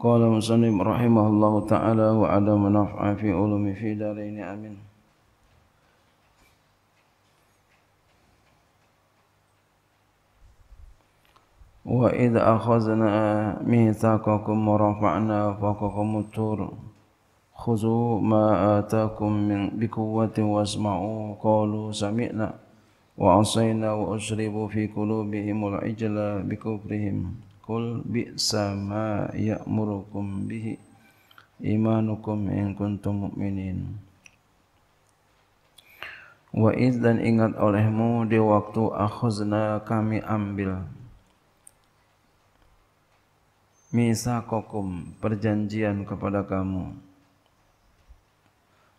قال مسلم رحمه الله تعالى وعلى منافع في علوم في دارين آمين وإذ أخذنا ميثاقكم ورفعنا فوقكم الطور خذوا ما آتاكم من بقوة واسمعوا قالوا سمعنا وعصينا وأشربوا في قلوبهم العجل بكفرهم qul bi sama ya'murukum bihi imanukum in kuntum mu'minin wa id dan ingat olehmu di waktu akhuzna kami ambil misa kokum perjanjian kepada kamu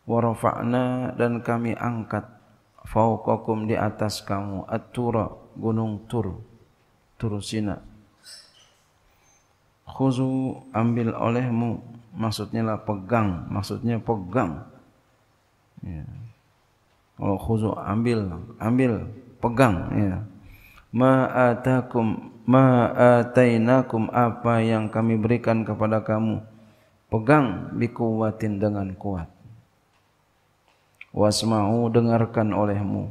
warafa'na dan kami angkat fawqakum di atas kamu at-tura gunung tur turusina khuzu ambil olehmu maksudnya lah pegang maksudnya pegang ya. kalau khuzu ambil ambil pegang ya. ma atakum ma atainakum apa yang kami berikan kepada kamu pegang bikuwatin dengan kuat wasma'u dengarkan olehmu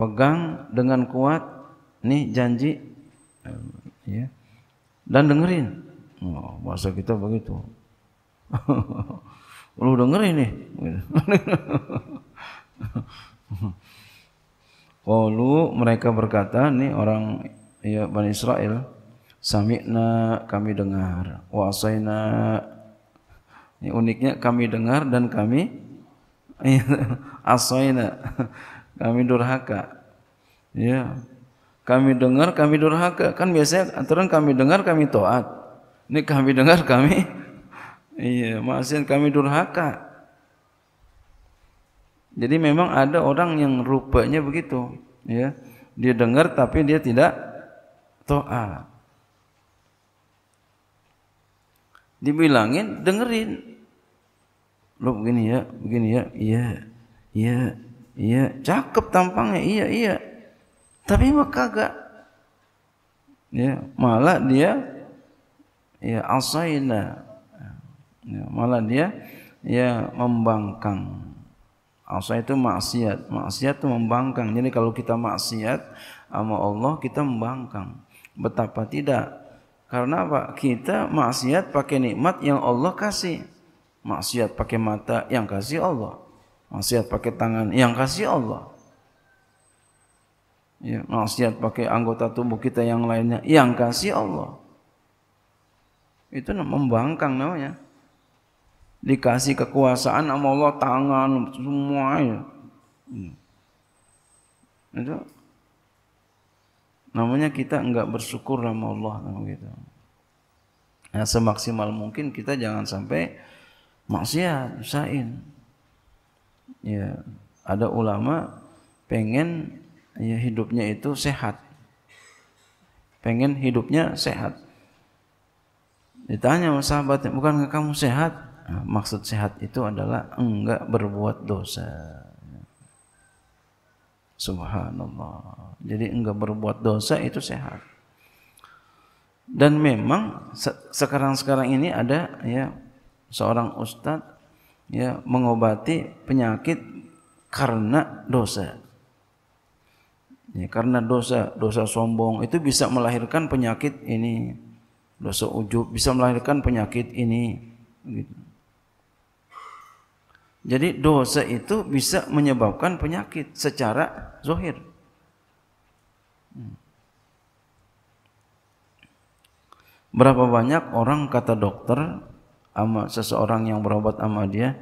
pegang dengan kuat nih janji ya. Dan dengerin. Oh, bahasa kita begitu. Lu dengerin nih. Qalu mereka berkata nih orang ya Bani Israel sami'na kami dengar wa asaina ini uniknya kami dengar dan kami asaina kami durhaka ya kami dengar, kami durhaka. Kan biasanya aturan kami dengar, kami toat. Ini kami dengar, kami iya, maksudnya kami durhaka. Jadi memang ada orang yang rupanya begitu, ya. Dia dengar tapi dia tidak toat. Dibilangin, dengerin. Lo begini ya, begini ya, iya, iya, iya. Cakep tampangnya, iya, iya. tapi mah kagak ya malah dia ya asaina ya malah dia ya membangkang asa itu maksiat maksiat itu membangkang jadi kalau kita maksiat sama Allah kita membangkang betapa tidak karena apa kita maksiat pakai nikmat yang Allah kasih maksiat pakai mata yang kasih Allah maksiat pakai tangan yang kasih Allah ya, maksiat pakai anggota tubuh kita yang lainnya yang kasih Allah itu membangkang namanya dikasih kekuasaan sama Allah tangan semua ya hmm. itu namanya kita enggak bersyukur sama Allah gitu. Ya, semaksimal mungkin kita jangan sampai maksiat, usahain. Ya, ada ulama pengen ya hidupnya itu sehat. Pengen hidupnya sehat. Ditanya sama sahabatnya, bukan kamu sehat? Nah, maksud sehat itu adalah enggak berbuat dosa. Subhanallah. Jadi enggak berbuat dosa itu sehat. Dan memang sekarang-sekarang ini ada ya seorang ustadz ya mengobati penyakit karena dosa. Ya, karena dosa, dosa sombong itu bisa melahirkan penyakit ini. Dosa ujub bisa melahirkan penyakit ini. Gitu. Jadi dosa itu bisa menyebabkan penyakit secara zohir. Berapa banyak orang kata dokter ama seseorang yang berobat sama dia,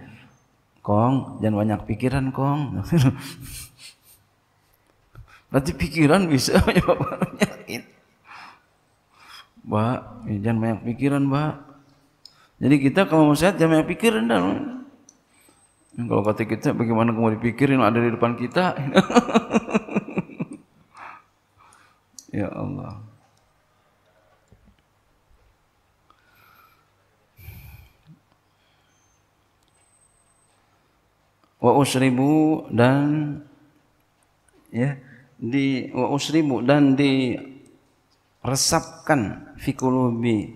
Kong, jangan banyak pikiran, Kong. Nanti pikiran bisa menyakit. penyakit. Mbak, ya jangan banyak pikiran, Mbak. Jadi kita kalau mau sehat jangan banyak pikiran dan kalau kata kita bagaimana kamu dipikirin ada di depan kita. ya Allah. Wa usribu dan ya di wa usribu dan di resapkan fikulubi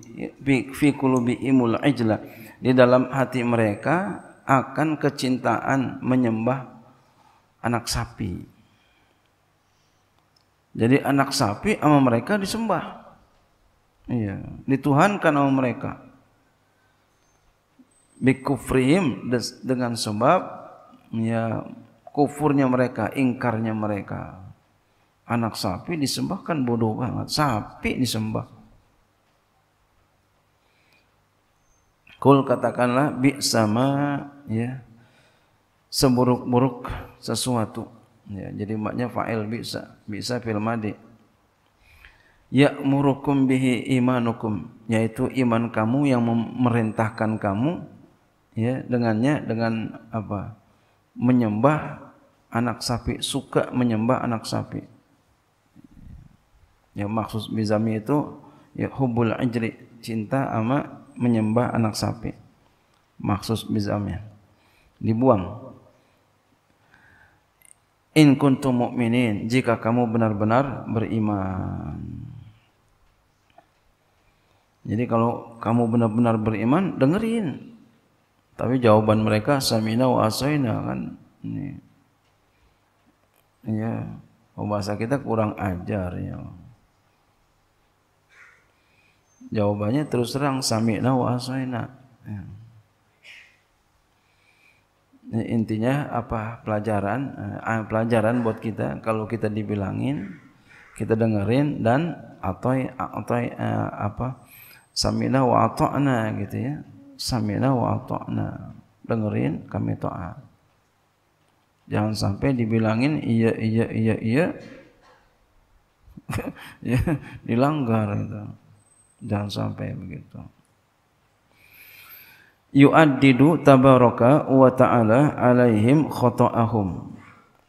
fikulubi imul ijla di dalam hati mereka akan kecintaan menyembah anak sapi. Jadi anak sapi sama mereka disembah. Iya, dituhankan sama mereka. Bikufrihim dengan sebab ya kufurnya mereka, ingkarnya mereka. Anak sapi disembah kan bodoh banget. Sapi disembah. Kul katakanlah bi sama ya seburuk-buruk sesuatu. Ya, jadi maknya fa'il bisa, bisa fil madi. murukum bihi imanukum, yaitu iman kamu yang memerintahkan kamu ya dengannya dengan apa? menyembah anak sapi, suka menyembah anak sapi. yang maksud bizami itu ya hubbul ajri cinta ama menyembah anak sapi maksud bizami dibuang in kuntum mukminin jika kamu benar-benar beriman jadi kalau kamu benar-benar beriman dengerin tapi jawaban mereka samina wa asaina kan ini ya bahasa kita kurang ajar ya. Jawabannya terus terang sami'na wa asaina. Ya. Intinya apa pelajaran eh, ah, pelajaran buat kita kalau kita dibilangin kita dengerin dan atoi atoi eh, apa sami'na wa ata'na gitu ya. Sami'na wa ata'na. Dengerin kami taat. Jangan sampai dibilangin iya iya iya iya ya dilanggar itu. Jangan sampai begitu. Yu'addidu tabaraka wa ta'ala alaihim khota'ahum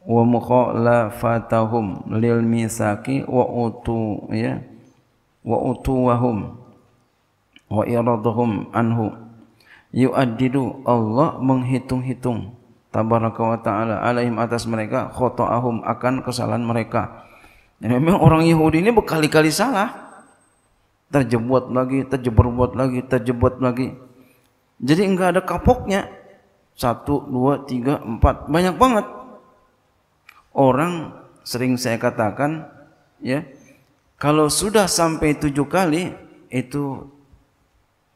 wa mukhalafatahum lil misaki wa utu ya wa utu wahum wa iradahum anhu yuaddidu Allah menghitung-hitung tabaraka wa taala alaihim atas mereka khotoahum akan kesalahan mereka dan memang orang Yahudi ini berkali-kali salah terjebuat lagi, terjebuat lagi, terjebuat lagi. Jadi enggak ada kapoknya. Satu, dua, tiga, empat. Banyak banget. Orang sering saya katakan, ya, kalau sudah sampai tujuh kali, itu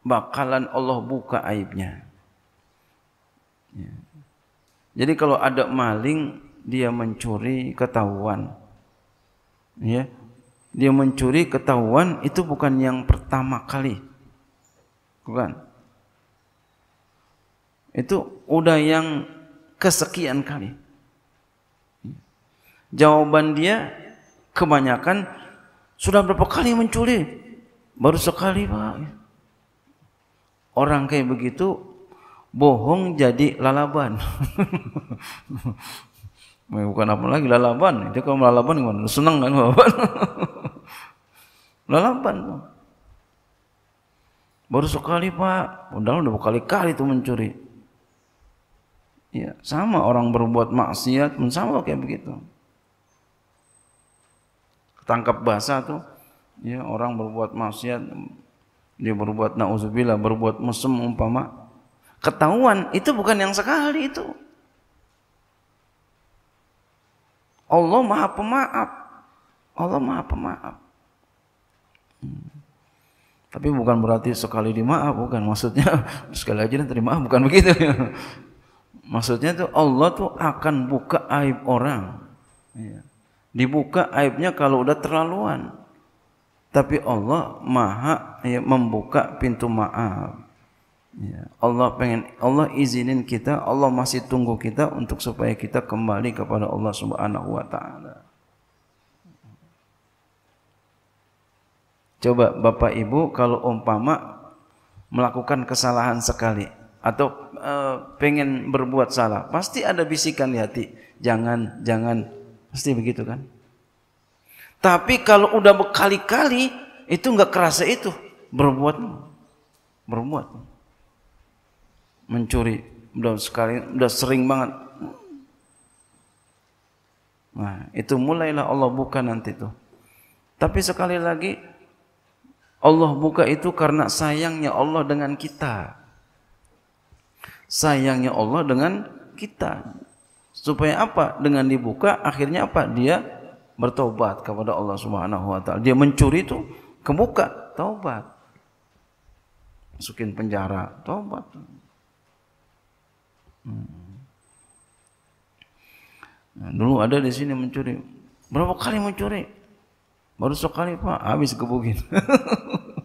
bakalan Allah buka aibnya. Ya. Jadi kalau ada maling, dia mencuri ketahuan. Ya, dia mencuri ketahuan itu bukan yang pertama kali. Bukan. Itu udah yang kesekian kali. Jawaban dia kebanyakan sudah berapa kali mencuri? Baru sekali, Pak. Orang kayak begitu bohong jadi lalaban. Bukan apa lagi lalaban. Dia kalau lalaban gimana? Seneng kan lalaban. Lalapan. Baru sekali pak, udah udah berkali-kali tuh mencuri. Ya, sama orang berbuat maksiat pun sama kayak begitu. Ketangkap basah tuh, ya orang berbuat maksiat dia berbuat nauzubillah, berbuat mesum umpama ketahuan itu bukan yang sekali itu. Allah Maha Pemaaf. Allah Maha Pemaaf. Tapi bukan berarti sekali dimaaf, bukan. Maksudnya sekali aja terima maaf bukan begitu. Maksudnya tuh Allah tuh akan buka aib orang. Iya. Dibuka aibnya kalau udah terlaluan. Tapi Allah maha ya, membuka pintu maaf. Ya, Allah pengen Allah izinin kita, Allah masih tunggu kita untuk supaya kita kembali kepada Allah Subhanahu wa taala. Coba Bapak Ibu kalau umpama melakukan kesalahan sekali atau e, pengen berbuat salah, pasti ada bisikan di hati, jangan, jangan, pasti begitu kan? Tapi kalau udah berkali-kali itu nggak kerasa itu berbuat, berbuat, mencuri udah sekali, udah sering banget. Nah, itu mulailah Allah buka nanti tuh. Tapi sekali lagi Allah buka itu karena sayangnya Allah dengan kita. Sayangnya Allah dengan kita. Supaya apa? Dengan dibuka akhirnya apa? Dia bertobat kepada Allah Subhanahu wa taala. Dia mencuri itu kebuka, taubat. Masukin penjara, taubat. Hmm. Nah, dulu ada di sini mencuri. Berapa kali mencuri? Baru sekali Pak, habis kebukin.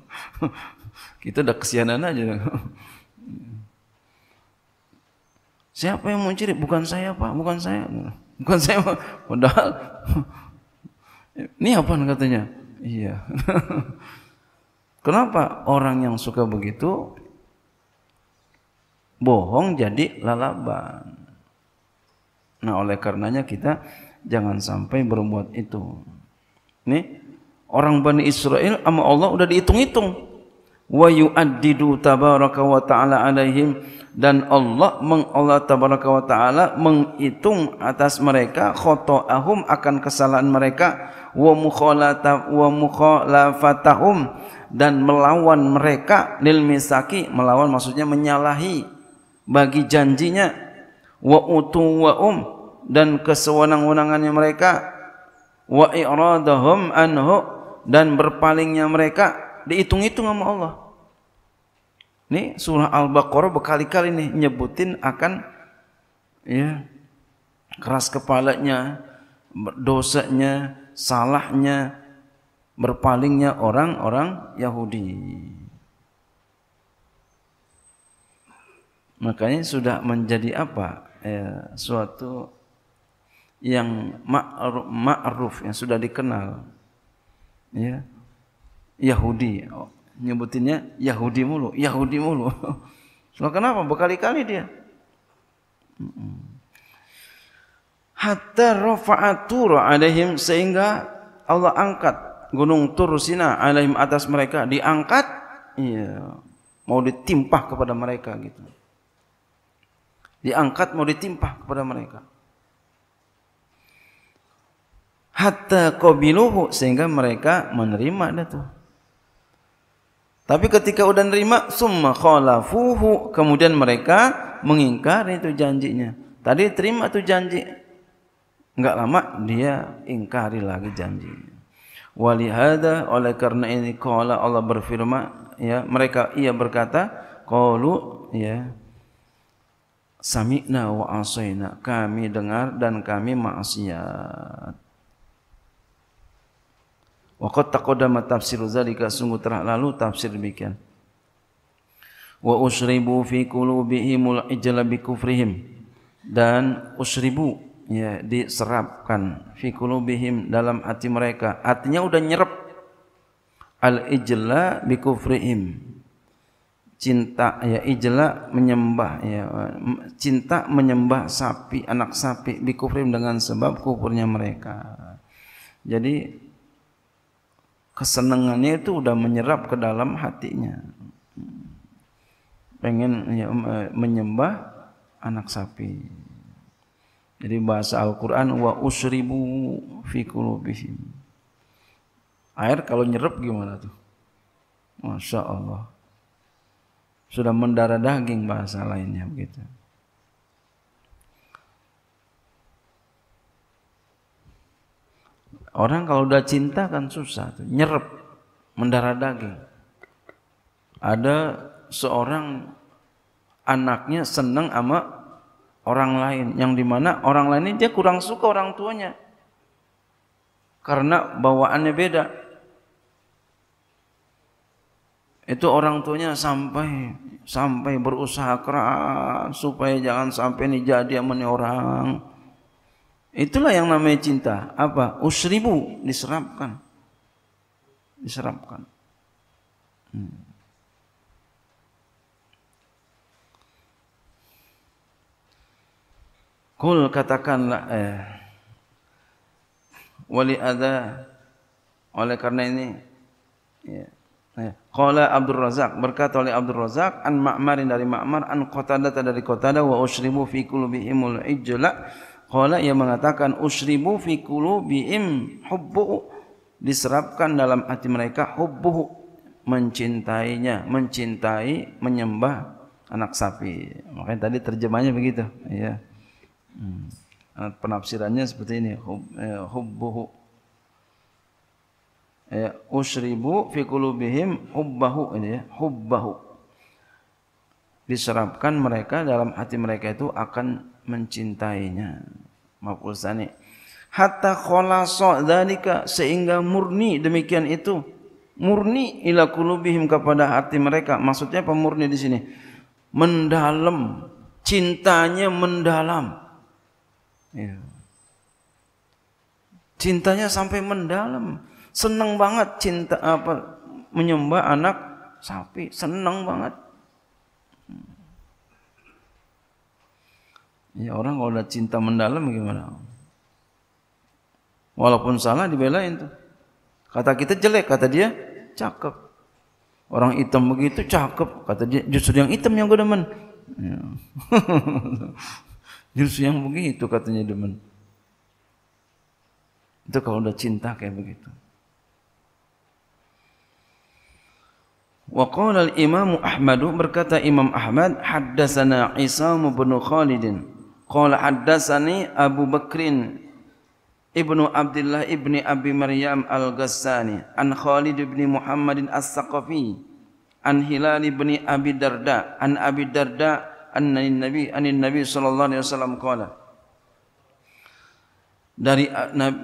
Kita udah kesianan aja. Siapa yang mau ciri Bukan saya Pak, bukan saya. Bukan saya Pak. Padahal ini apa katanya? Iya. Kenapa orang yang suka begitu bohong jadi lalaban? Nah, oleh karenanya kita jangan sampai berbuat itu. Nih, orang Bani Israel sama Allah udah dihitung-hitung wa yu'addidu tabaraka wa ta'ala alaihim dan Allah Allah tabaraka wa ta'ala menghitung atas mereka khotoahum akan kesalahan mereka wa mukhalata wa mukhalafatahum dan melawan mereka lil misaki melawan maksudnya menyalahi bagi janjinya wa utu wa um dan kesewenang-wenangannya mereka wa iradahum anhu dan berpalingnya mereka dihitung-hitung sama Allah. Ini surah Al-Baqarah berkali-kali nih nyebutin akan ya keras kepalanya, dosanya, salahnya, berpalingnya orang-orang Yahudi. Makanya sudah menjadi apa? Ya, suatu yang ma'ruf, ma yang sudah dikenal ya Yahudi oh, nyebutinnya Yahudi mulu Yahudi mulu so kenapa berkali-kali dia hatta rafa'atur alaihim sehingga Allah angkat gunung Turusina alaihim atas mereka diangkat iya mau ditimpah kepada mereka gitu diangkat mau ditimpah kepada mereka hatta qabiluhu sehingga mereka menerima dah tuh. Tapi ketika udah nerima summa khalafuhu kemudian mereka mengingkari itu janjinya. Tadi terima tuh janji. Enggak lama dia ingkari lagi janjinya. Walihada oleh karena ini qala Allah berfirman ya mereka ia berkata qalu ya sami'na wa asaina kami dengar dan kami maksiat Wa qad taqaddama tafsir zalika sungguh telah lalu tafsir demikian. Wa usribu fi qulubihimul ijla bi kufrihim dan usribu ya diserapkan fi qulubihim dalam hati mereka. Artinya udah nyerap al ijla bi kufrihim. Cinta ya ijla menyembah ya cinta menyembah sapi anak sapi bi dengan sebab kufurnya mereka. Jadi kesenangannya itu udah menyerap ke dalam hatinya. Pengen ya, menyembah anak sapi. Jadi bahasa Al-Qur'an wa usribu fi qulubihim. Air kalau nyerap gimana tuh? Masya Allah. Sudah mendarah daging bahasa lainnya begitu. Orang kalau udah cinta kan susah, tuh, nyerep, mendarah daging. Ada seorang anaknya seneng sama orang lain, yang dimana orang lainnya dia kurang suka orang tuanya karena bawaannya beda. Itu orang tuanya sampai sampai berusaha keras supaya jangan sampai ini jadi sama orang Itulah yang namanya cinta. Apa? Usribu diserapkan. Diserapkan. Hmm. Kul katakanlah eh, wali ada oleh karena ini ya, ya. Qala Abdul Razak berkata oleh Abdul Razak an Ma'marin dari Ma'mar an Qatadah dari Qatadah wa usribu fi qulubihimul ijla Kala ia mengatakan usribu fi qulubihim hubbu diserapkan dalam hati mereka hubbu mencintainya, mencintai, menyembah anak sapi. Makanya tadi terjemahnya begitu, ya. Penafsirannya seperti ini, eh, hubbu ya, usribu fi qulubihim hubbahu ini ya, hubbahu. Diserapkan mereka dalam hati mereka itu akan mencintainya maf'ulsani hatta kolaso dzalika sehingga murni demikian itu murni ila kulubihim kepada hati mereka maksudnya pemurni di sini mendalam cintanya mendalam iya. cintanya sampai mendalam senang banget cinta apa menyembah anak sapi senang banget Ya orang kalau udah cinta mendalam gimana? Walaupun salah dibelain tuh. Kata kita jelek, kata dia cakep. Orang hitam begitu cakep, kata dia justru yang hitam yang gue demen. Ya. justru yang begitu katanya demen. Itu kalau udah cinta kayak begitu. Wa qala al-Imam Ahmad berkata Imam Ahmad haddatsana Isa bin Khalidin. Qala haddatsani Abu Bakrin ibnu Abdullah ibni Abi Maryam Al-Ghassani an Khalid ibni Muhammadin As-Saqafi an Hilal ibni Abi Darda an Abi Darda An Nabi anin Nabi sallallahu alaihi wasallam qala dari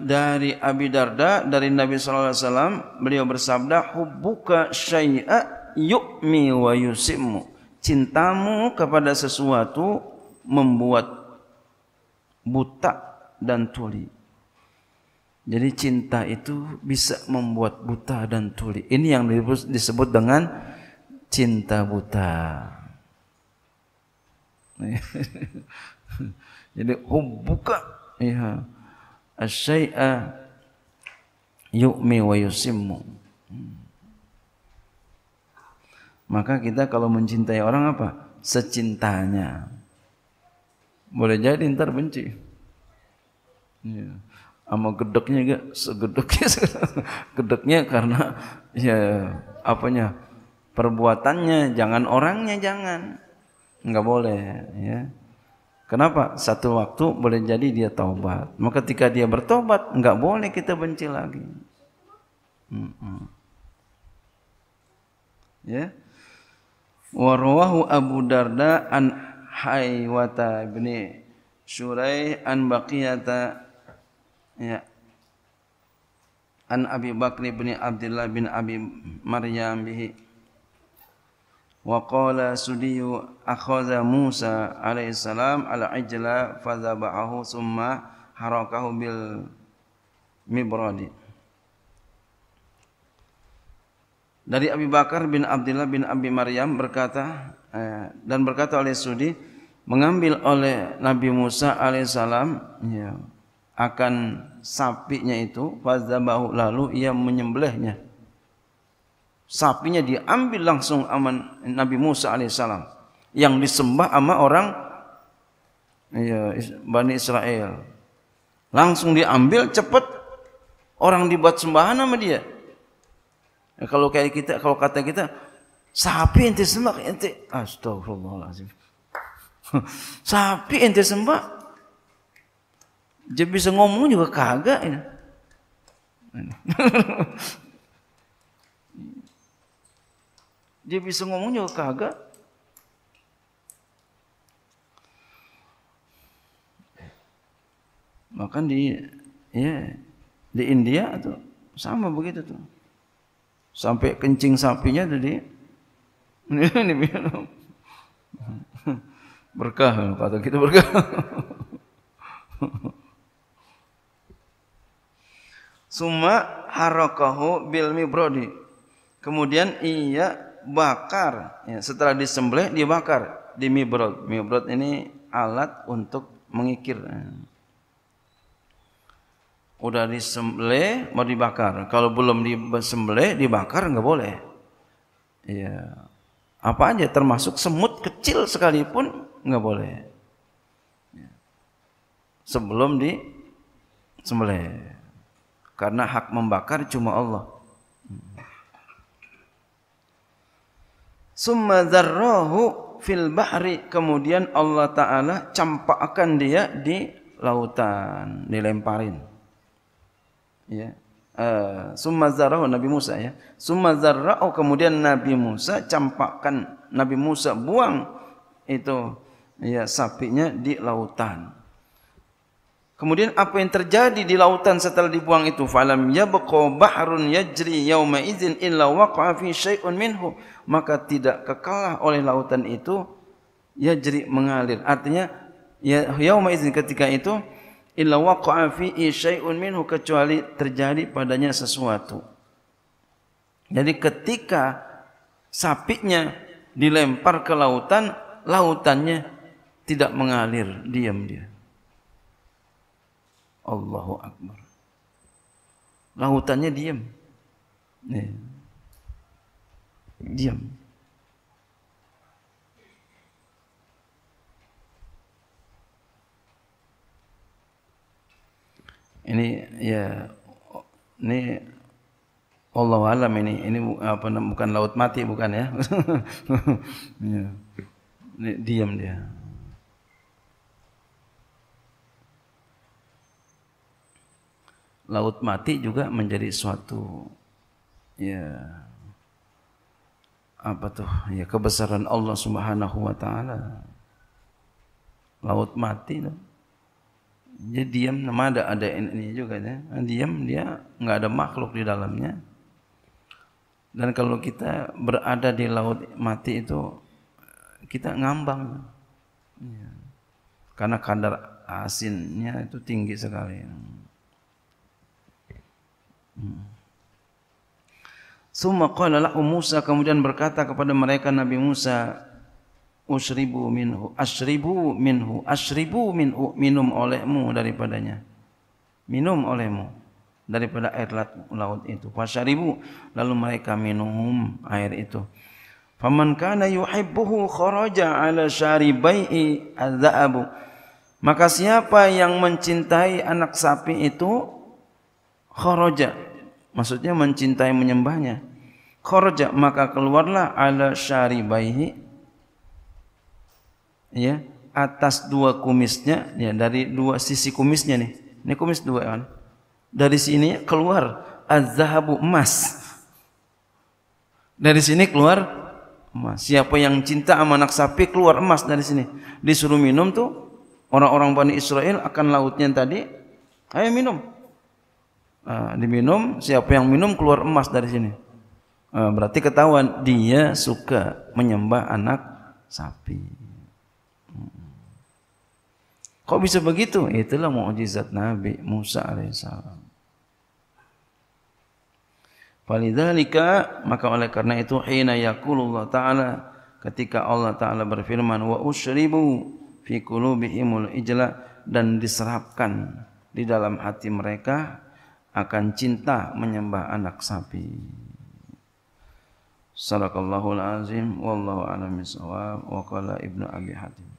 dari Abi Darda dari Nabi sallallahu alaihi wasallam beliau bersabda hubbuka syai'a yu'mi wa yusimmu cintamu kepada sesuatu membuat buta dan tuli. Jadi cinta itu bisa membuat buta dan tuli. Ini yang disebut dengan cinta buta. Jadi hubuka ya asyai'a yu'mi wa yusimmu. Maka kita kalau mencintai orang apa? Secintanya. Boleh jadi ntar benci. Ya. Sama gedeknya juga segedeknya gedeknya karena ya apanya perbuatannya jangan orangnya jangan nggak boleh ya kenapa satu waktu boleh jadi dia taubat maka ketika dia bertobat nggak boleh kita benci lagi ya yeah. Warwahu Abu Darda an Haywata bin Syuraih an Baqiyata ya an Abi Bakri bin Abdullah bin Abi Maryam bihi wa qala sudiyu akhadha Musa alaihi salam al ajla fadhabahu summa harakahu bil mibradi dari Abi Bakar bin Abdullah bin Abi Maryam berkata Eh, dan berkata oleh Sudi mengambil oleh Nabi Musa alaihissalam ya, akan sapinya itu bahu lalu ia menyembelihnya sapinya diambil langsung aman Nabi Musa alaihissalam yang disembah sama orang ya, Bani Israel langsung diambil cepat orang dibuat sembahan sama dia ya, kalau kayak kita kalau kata kita Sapi ente sembah ente astagfirullahalazim. Sapi ente sembah dia bisa ngomong juga kagak ini. dia bisa ngomong juga kagak. Bahkan di ya di India atau sama begitu tuh. Sampai kencing sapinya tadi Ini minum. Berkah, kata kita berkah. Suma harokahu bil mibrodi. Kemudian ia bakar. Ya, setelah disembelih dibakar di mibrod. Mibrod ini alat untuk mengikir. Udah disembelih mau dibakar. Kalau belum disembelih dibakar nggak boleh. Iya apa aja termasuk semut kecil sekalipun nggak boleh ya. sebelum di sembelih karena hak membakar cuma Allah summa dzarrahu fil bahri kemudian Allah taala campakkan dia di lautan dilemparin ya Eh, summa zarau Nabi Musa ya. Summa zarau kemudian Nabi Musa campakkan Nabi Musa buang itu ya sapinya di lautan. Kemudian apa yang terjadi di lautan setelah dibuang itu? Falam ya bahrun yajri yauma izin illa waqa'a fi syai'un minhu. Maka tidak kekalah oleh lautan itu ya yajri mengalir. Artinya ya yauma izin ketika itu illa waqa'a fihi syai'un minhu kecuali terjadi padanya sesuatu. Jadi ketika sapinya dilempar ke lautan, lautannya tidak mengalir, diam dia. Allahu Akbar. Lautannya diam. Nih. Diam. Ini ya ini Allah alam ini ini apa bukan laut mati bukan ya. Iya. Ini diam dia. Laut mati juga menjadi suatu ya apa tuh ya kebesaran Allah Subhanahu wa taala. Laut mati tuh. Dia diam, nama ada ada ini juga ya. Nah, diam dia nggak ada makhluk di dalamnya. Dan kalau kita berada di laut mati itu kita ngambang. Ya. Karena kadar asinnya itu tinggi sekali. Hmm. Suma qala lahu Musa kemudian berkata kepada mereka Nabi Musa usribu minhu asribu minhu asribu minhu minum olehmu daripadanya minum olehmu daripada air laut itu fasyaribu lalu mereka minum air itu faman kana yuhibbuhu kharaja ala syaribai adzaabu maka siapa yang mencintai anak sapi itu kharaja maksudnya mencintai menyembahnya kharaja maka keluarlah ala syaribaihi ya atas dua kumisnya ya dari dua sisi kumisnya nih ini kumis dua ya kan dari sini keluar azhabu emas dari sini keluar emas siapa yang cinta sama anak sapi keluar emas dari sini disuruh minum tuh orang-orang Bani Israel akan lautnya tadi ayo minum nah, diminum siapa yang minum keluar emas dari sini nah, berarti ketahuan dia suka menyembah anak sapi Kok bisa begitu? Itulah mukjizat Nabi Musa alaihissalam. Falidhalika maka oleh karena itu hina yaqulullah taala ketika Allah taala berfirman wa usyribu fi qulubihimul ijla dan diserapkan di dalam hati mereka akan cinta menyembah anak sapi. Sallallahu alazim wallahu alamin sawab wa qala ibnu abi hatim